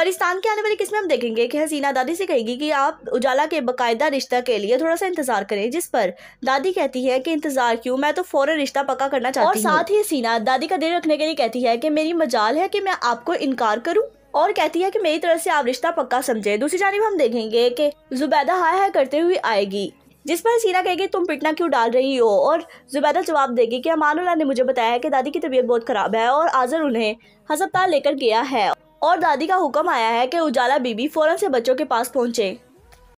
पाकिस्तान के आने वाली किस्म हम देखेंगे कि हसीना दादी से कहेगी कि आप उजाला के बाकायदा रिश्ता के लिए थोड़ा सा इंतजार करें जिस पर दादी कहती है कि इंतजार क्यों मैं तो फौरन रिश्ता पक्का करना चाहती हूँ और साथ ही हसीना दादी का दिल रखने के लिए कहती है कि मेरी मजाल है कि मैं आपको इनकार करूँ और कहती है कि मेरी तरफ से आप रिश्ता पक्का समझे दूसरी जानब हम देखेंगे कि जुबैदा हाय हाय करते हुए आएगी जिस पर हसीना कहेगी तुम पिटना क्यों डाल रही हो और जुबैदा जवाब देगी कि अमानुल्ला ने मुझे बताया कि दादी की तबीयत बहुत ख़राब है और आज़र उन्हें हस्पताल लेकर गया है और दादी का हुक्म आया है कि उजाला बीबी फौरन से बच्चों के पास पहुंचे